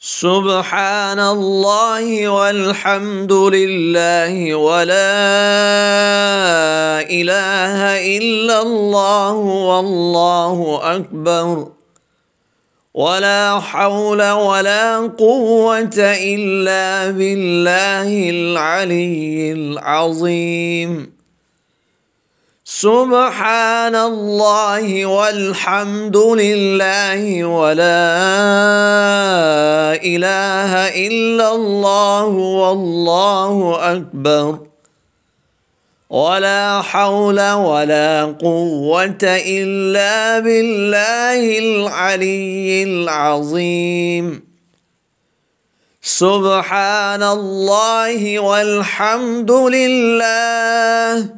سبحان الله والحمد لله ولا اله الا الله والله اكبر ولا حول ولا قوه الا بالله العلي العظيم سبحان الله والحمد لله ولا اله الا الله والله اكبر ولا حول ولا قوه الا بالله العلي العظيم سبحان الله والحمد لله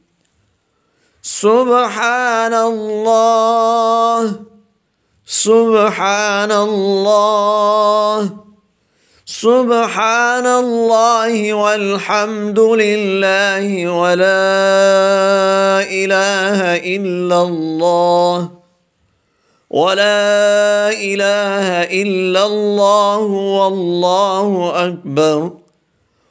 سبحان الله سبحان الله سبحان الله والحمد لله ولا إله إلا الله ولا إله إلا الله والله أكبر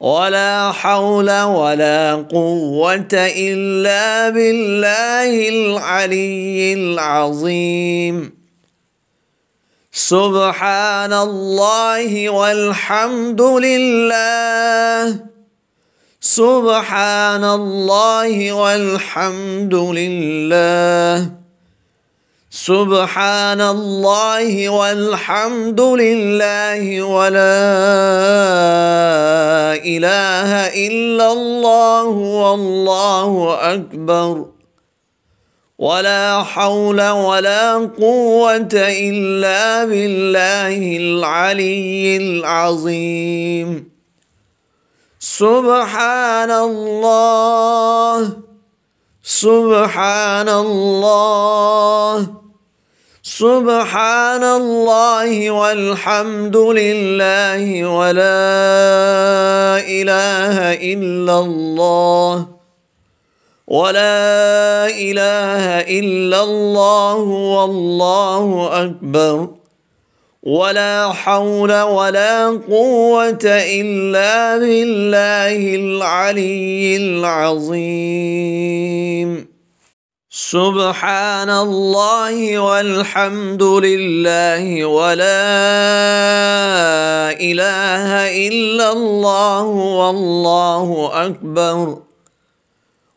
ولا حول ولا قوة إلا بالله العلي العظيم سبحان الله والحمد لله سبحان الله والحمد لله سبحان الله والحمد لله ولا اله الا الله والله اكبر ولا حول ولا قوه الا بالله العلي العظيم سبحان الله سبحان الله سبحان الله والحمد لله ولا اله الا الله ولا اله الا الله والله اكبر ولا حول ولا قوه الا بالله العلي العظيم سبحان الله والحمد لله ولا اله الا الله والله اكبر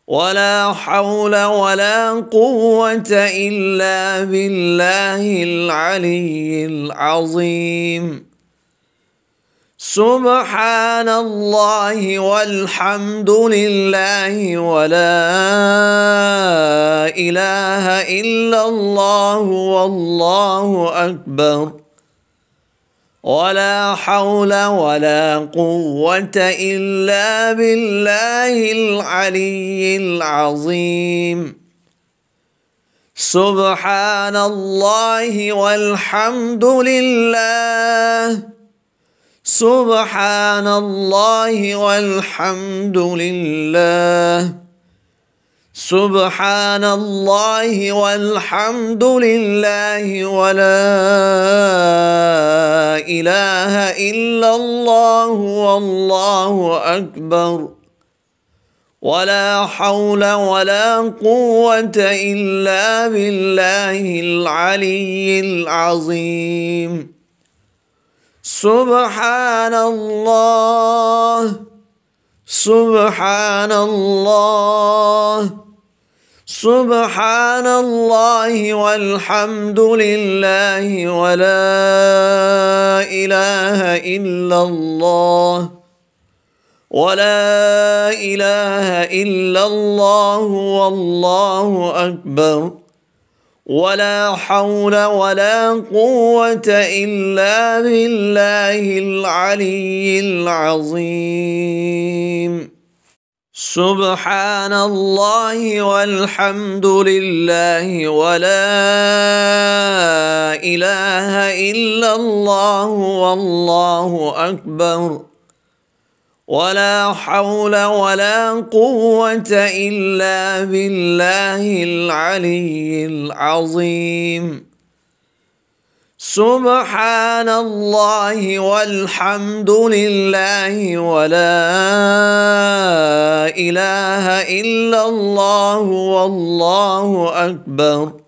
ولا حول ولا قوه الا بالله العلي العظيم سبحان الله والحمد لله ولا اله الا الله والله اكبر ولا حول ولا قوه الا بالله العلي العظيم سبحان الله والحمد لله سبحان الله والحمد لله سبحان الله والحمد لله ولا اله الا الله والله اكبر ولا حول ولا قوه الا بالله العلي العظيم سبحان الله سبحان الله سبحان الله والحمد لله ولا إله إلا الله ولا إله إلا الله والله أكبر ولا حول ولا قوة إلا بالله العلي العظيم سبحان الله والحمد لله ولا إله إلا الله والله أكبر ولا حول ولا قوة إلا بالله العلي العظيم سبحان الله والحمد لله ولا إله إلا الله والله أكبر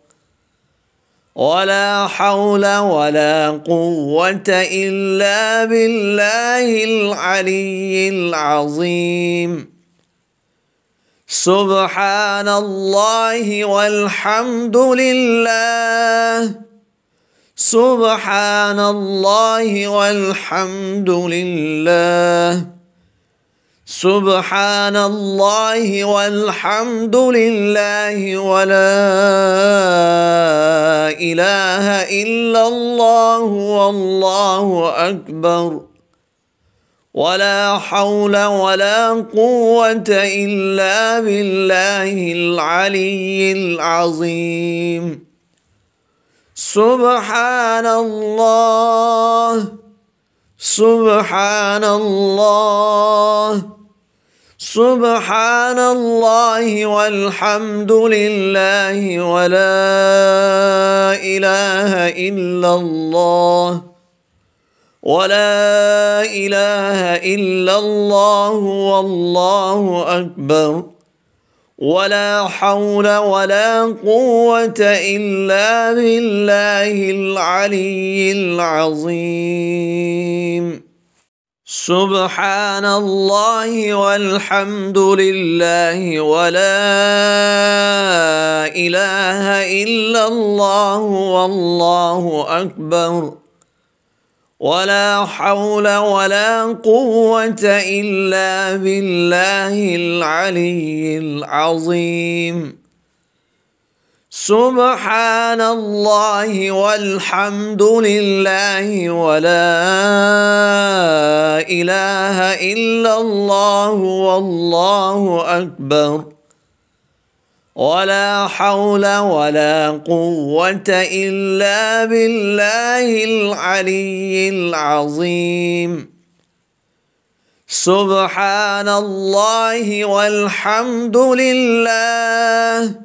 ولا حول ولا قوة إلا بالله العلي العظيم سبحان الله والحمد لله سبحان الله والحمد لله سبحان الله والحمد لله ولا اله الا الله والله اكبر ولا حول ولا قوه الا بالله العلي العظيم سبحان الله سبحان الله سبحان الله والحمد لله ولا اله الا الله ولا اله الا الله والله اكبر ولا حول ولا قوه الا بالله العلي العظيم سبحان الله والحمد لله ولا اله الا الله والله اكبر ولا حول ولا قوه الا بالله العلي العظيم سبحان الله والحمد لله ولا اله الا الله والله اكبر ولا حول ولا قوه الا بالله العلي العظيم سبحان الله والحمد لله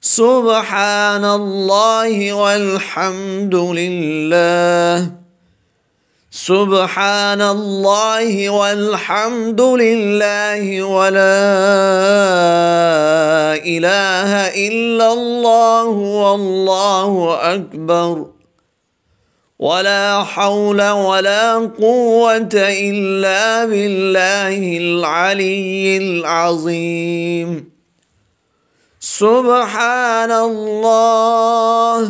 سبحان الله والحمد لله سبحان الله والحمد لله ولا اله الا الله والله اكبر ولا حول ولا قوه الا بالله العلي العظيم سبحان الله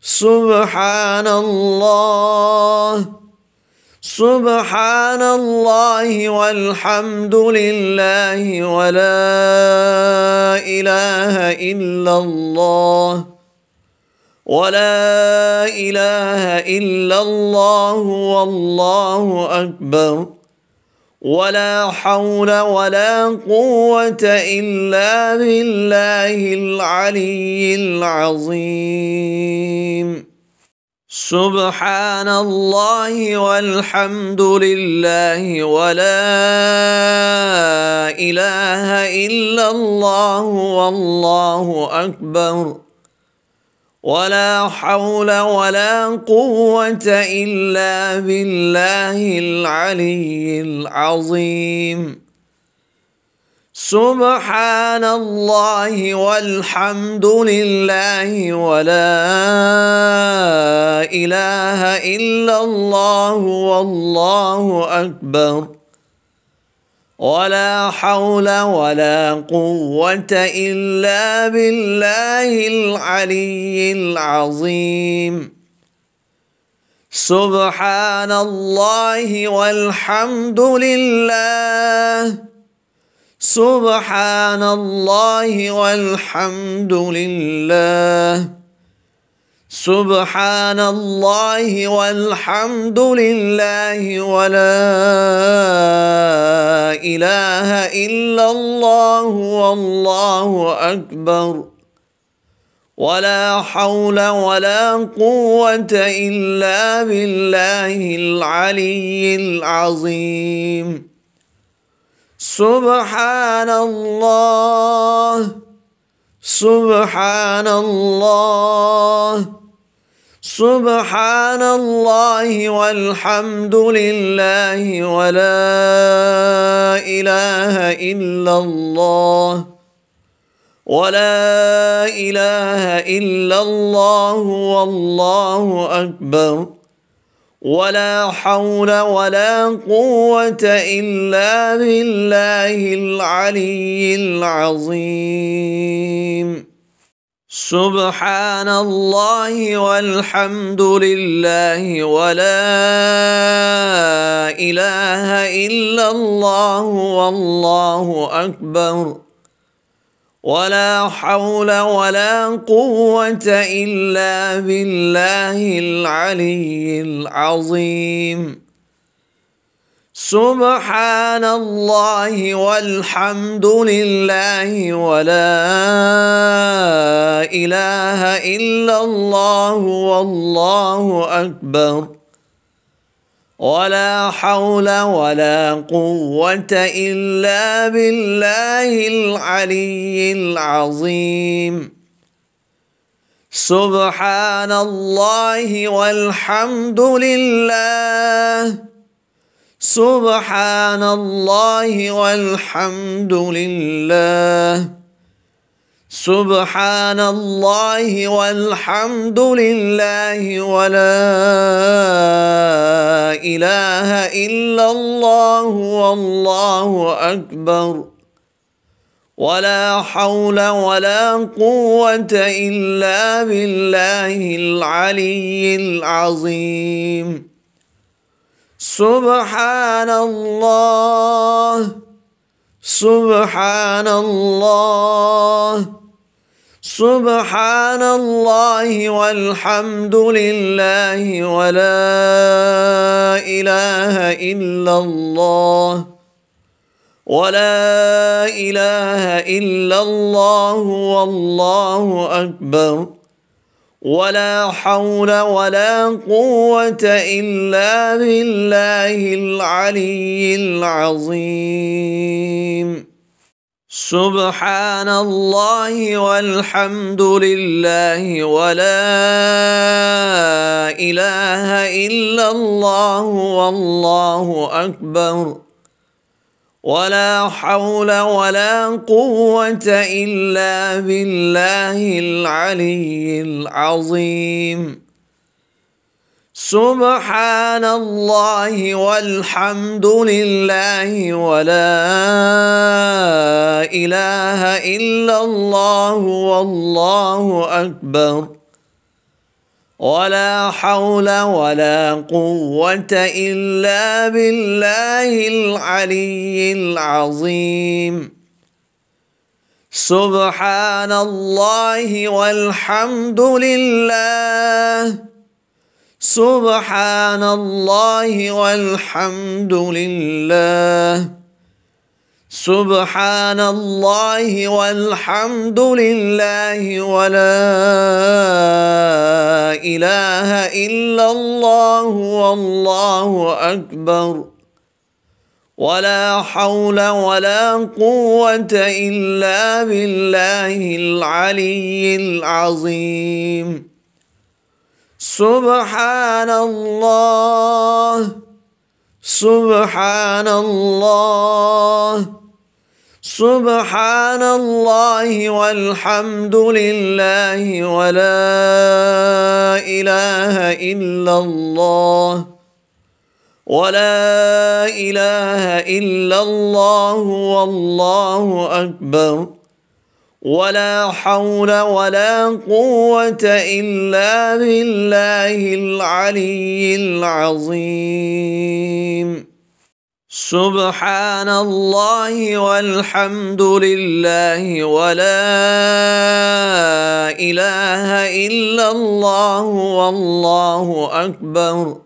سبحان الله سبحان الله والحمد لله ولا إله إلا الله ولا إله إلا الله والله أكبر ولا حول ولا قوة إلا بالله العلي العظيم سبحان الله والحمد لله ولا إله إلا الله والله أكبر ولا حول ولا قوة إلا بالله العلي العظيم سبحان الله والحمد لله ولا إله إلا الله والله أكبر ولا حول ولا قوة إلا بالله العلي العظيم سبحان الله والحمد لله سبحان الله والحمد لله سبحان الله والحمد لله ولا اله الا الله والله اكبر ولا حول ولا قوه الا بالله العلي العظيم سبحان الله سبحان الله سبحان الله والحمد لله ولا إله إلا الله ولا إله إلا الله والله أكبر ولا حول ولا قوة إلا بالله العلي العظيم سبحان الله والحمد لله ولا إله إلا الله والله أكبر ولا حول ولا قوة إلا بالله العلي العظيم سبحان الله والحمد لله ولا إله إلا الله والله أكبر ولا حول ولا قوة إلا بالله العلي العظيم سبحان الله والحمد لله سبحان الله والحمد لله سبحان الله والحمد لله ولا اله الا الله والله اكبر ولا حول ولا قوه الا بالله العلي العظيم سبحان الله سبحان الله سبحان الله والحمد لله ولا اله الا الله ولا اله الا الله والله اكبر ولا حول ولا قوه الا بالله العلي العظيم سبحان الله والحمد لله ولا اله الا الله والله اكبر ولا حول ولا قوه الا بالله العلي العظيم سبحان الله والحمد لله ولا اله الا الله والله اكبر ولا حول ولا قوه الا بالله العلي العظيم سبحان الله والحمد لله سبحان الله والحمد لله سبحان الله والحمد لله ولا اله الا الله والله اكبر ولا حول ولا قوه الا بالله العلي العظيم سبحان الله سبحان الله سبحان الله والحمد لله ولا إله إلا الله ولا إله إلا الله والله أكبر ولا حول ولا قوة إلا بالله العلي العظيم سبحان الله والحمد لله ولا إله إلا الله والله أكبر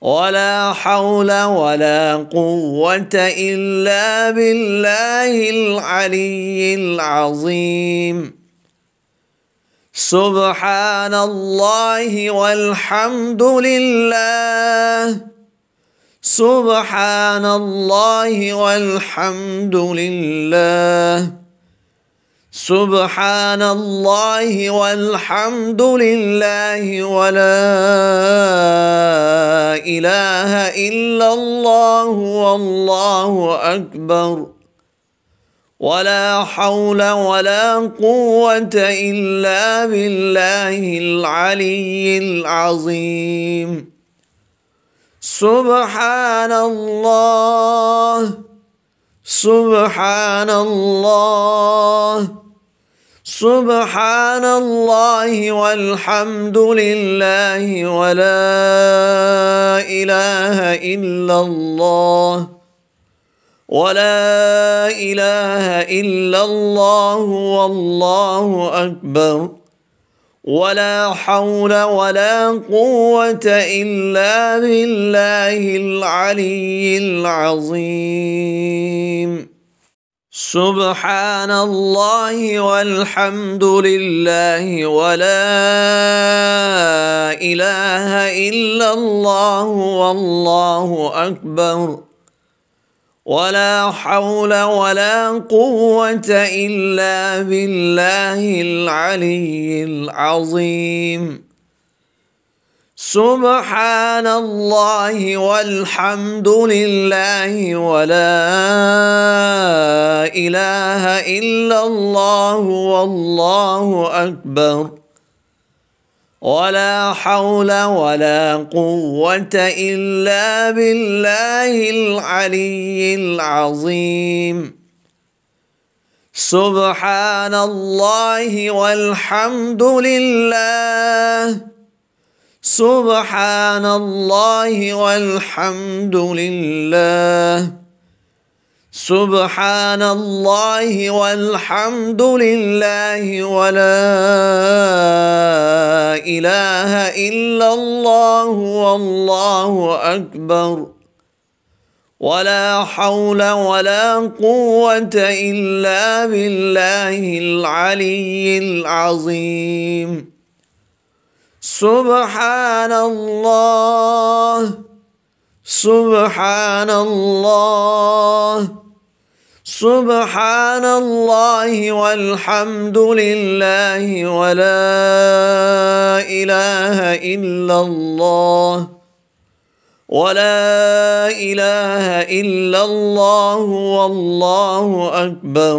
ولا حول ولا قوة إلا بالله العلي العظيم سبحان الله والحمد لله سبحان الله والحمد لله سبحان الله والحمد لله ولا اله الا الله والله اكبر ولا حول ولا قوه الا بالله العلي العظيم سبحان الله سبحان الله سبحان الله والحمد لله ولا اله الا الله ولا اله الا الله والله اكبر ولا حول ولا قوه الا بالله العلي العظيم سبحان الله والحمد لله ولا اله الا الله والله اكبر ولا حول ولا قوه الا بالله العلي العظيم سبحان الله والحمد لله ولا اله الا الله والله اكبر ولا حول ولا قوه الا بالله العلي العظيم سبحان الله والحمد لله سبحان الله والحمد لله سبحان الله والحمد لله ولا اله الا الله والله اكبر ولا حول ولا قوه الا بالله العلي العظيم سبحان الله سبحان الله سبحان الله والحمد لله ولا إله إلا الله ولا إله إلا الله والله أكبر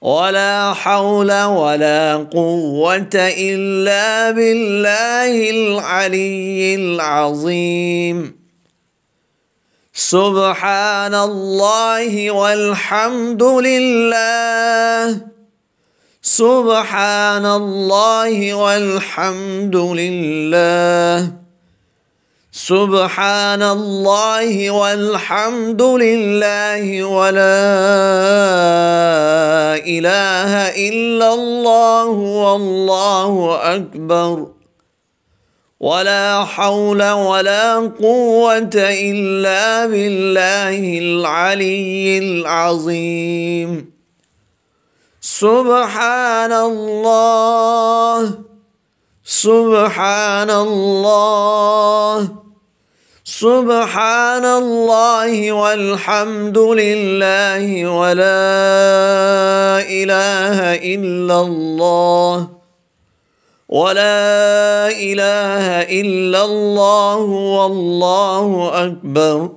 ولا حول ولا قوة إلا بالله العلي العظيم سبحان الله والحمد لله سبحان الله والحمد لله سبحان الله والحمد لله ولا اله الا الله والله اكبر ولا حول ولا قوه الا بالله العلي العظيم سبحان الله سبحان الله سبحان الله والحمد لله ولا اله الا الله ولا اله الا الله والله اكبر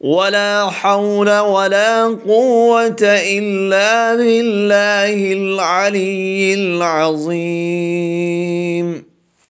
ولا حول ولا قوه الا بالله العلي العظيم